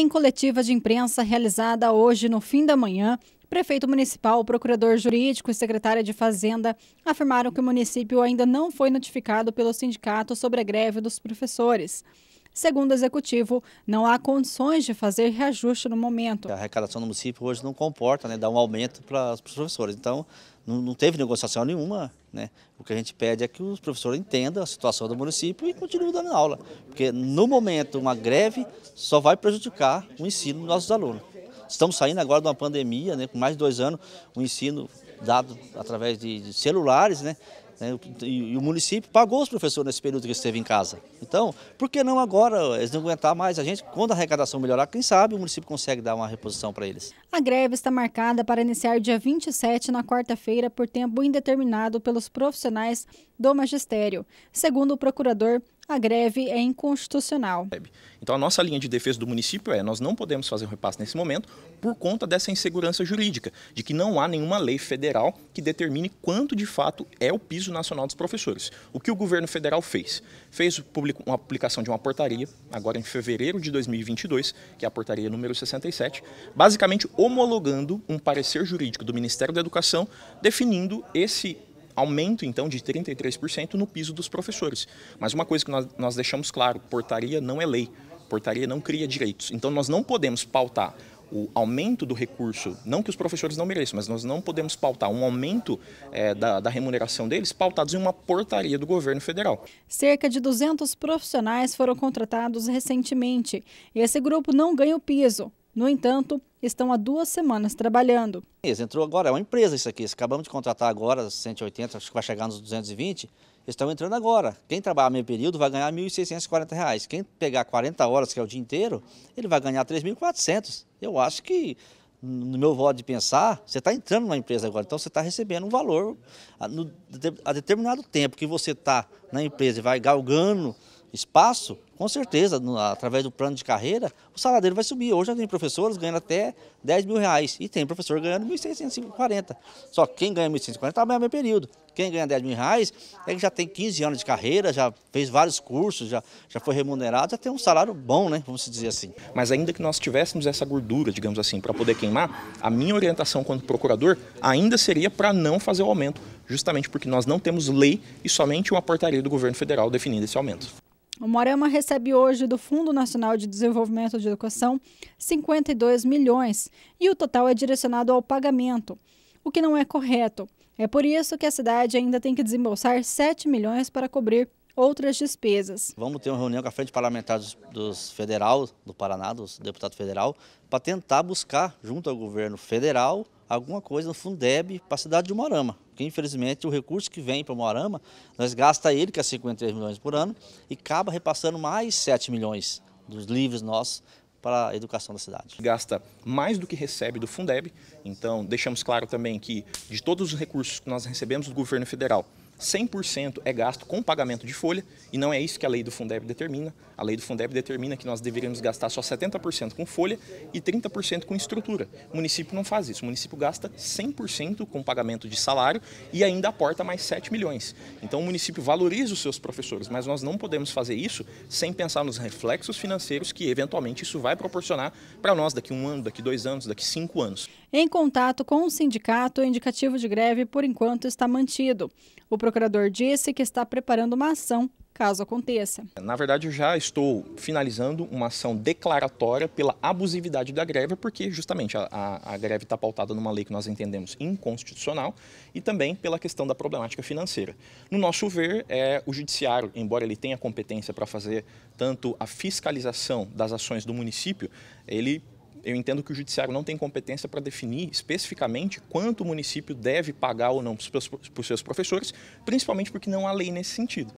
Em coletiva de imprensa realizada hoje no fim da manhã, prefeito municipal, procurador jurídico e secretária de Fazenda afirmaram que o município ainda não foi notificado pelo sindicato sobre a greve dos professores. Segundo o executivo, não há condições de fazer reajuste no momento. A arrecadação do município hoje não comporta, né, dar um aumento para os professores. Então, não, não teve negociação nenhuma. Né? O que a gente pede é que os professores entendam a situação do município e continuem dando aula. Porque, no momento, uma greve só vai prejudicar o ensino dos nossos alunos. Estamos saindo agora de uma pandemia, né, com mais de dois anos, o ensino dado através de, de celulares, né, né? E o município pagou os professores nesse período que esteve em casa. Então, por que não agora? Eles não aguentar mais a gente. Quando a arrecadação melhorar, quem sabe o município consegue dar uma reposição para eles. A greve está marcada para iniciar dia 27, na quarta-feira, por tempo indeterminado pelos profissionais do magistério. Segundo o procurador a greve é inconstitucional. Então a nossa linha de defesa do município é nós não podemos fazer um repasse nesse momento por conta dessa insegurança jurídica, de que não há nenhuma lei federal que determine quanto de fato é o piso nacional dos professores. O que o governo federal fez? Fez uma aplicação de uma portaria, agora em fevereiro de 2022, que é a portaria número 67, basicamente homologando um parecer jurídico do Ministério da Educação definindo esse aumento então de 33% no piso dos professores. Mas uma coisa que nós, nós deixamos claro, portaria não é lei, portaria não cria direitos. Então nós não podemos pautar o aumento do recurso, não que os professores não mereçam, mas nós não podemos pautar um aumento é, da, da remuneração deles pautados em uma portaria do governo federal. Cerca de 200 profissionais foram contratados recentemente e esse grupo não ganha o piso. No entanto, estão há duas semanas trabalhando. Eles entrou agora, é uma empresa isso aqui, acabamos de contratar agora, 180, acho que vai chegar nos 220, estão entrando agora. Quem trabalhar meio período vai ganhar R$ 1.640. Quem pegar 40 horas, que é o dia inteiro, ele vai ganhar R$ 3.400. Eu acho que, no meu modo de pensar, você está entrando numa empresa agora, então você está recebendo um valor a, no, a determinado tempo que você está na empresa e vai galgando espaço, com certeza, no, através do plano de carreira, o salário dele vai subir. Hoje já tem professores ganhando até 10 mil reais e tem professor ganhando 1.640. Só que quem ganha 1.640 está no mesmo período. Quem ganha 10 mil reais é que já tem 15 anos de carreira, já fez vários cursos, já, já foi remunerado, já tem um salário bom, né? Vamos dizer assim. Mas ainda que nós tivéssemos essa gordura, digamos assim, para poder queimar, a minha orientação quanto procurador ainda seria para não fazer o aumento, justamente porque nós não temos lei e somente uma portaria do governo federal definindo esse aumento. O Morama recebe hoje do Fundo Nacional de Desenvolvimento de Educação 52 milhões e o total é direcionado ao pagamento, o que não é correto. É por isso que a cidade ainda tem que desembolsar 7 milhões para cobrir outras despesas. Vamos ter uma reunião com a Frente Parlamentar dos, dos Federal do Paraná, dos deputados federal, para tentar buscar junto ao governo federal alguma coisa no Fundeb para a cidade de Morama. Porque, infelizmente, o recurso que vem para Morama, nós gastamos ele, que é 53 milhões por ano, e acaba repassando mais 7 milhões dos livros nossos para a educação da cidade. Gasta mais do que recebe do Fundeb, então deixamos claro também que de todos os recursos que nós recebemos do governo federal, 100% é gasto com pagamento de folha, e não é isso que a lei do Fundeb determina. A lei do Fundeb determina que nós deveríamos gastar só 70% com folha e 30% com estrutura. O município não faz isso. O município gasta 100% com pagamento de salário e ainda aporta mais 7 milhões. Então o município valoriza os seus professores, mas nós não podemos fazer isso sem pensar nos reflexos financeiros que eventualmente isso vai proporcionar para nós daqui um ano, daqui dois anos, daqui cinco anos. Em contato com o sindicato, o indicativo de greve por enquanto está mantido. O procurador disse que está preparando uma ação caso aconteça. Na verdade, eu já estou finalizando uma ação declaratória pela abusividade da greve, porque justamente a, a, a greve está pautada numa lei que nós entendemos inconstitucional e também pela questão da problemática financeira. No nosso ver, é, o judiciário, embora ele tenha competência para fazer tanto a fiscalização das ações do município, ele eu entendo que o judiciário não tem competência para definir especificamente quanto o município deve pagar ou não para os seus professores, principalmente porque não há lei nesse sentido.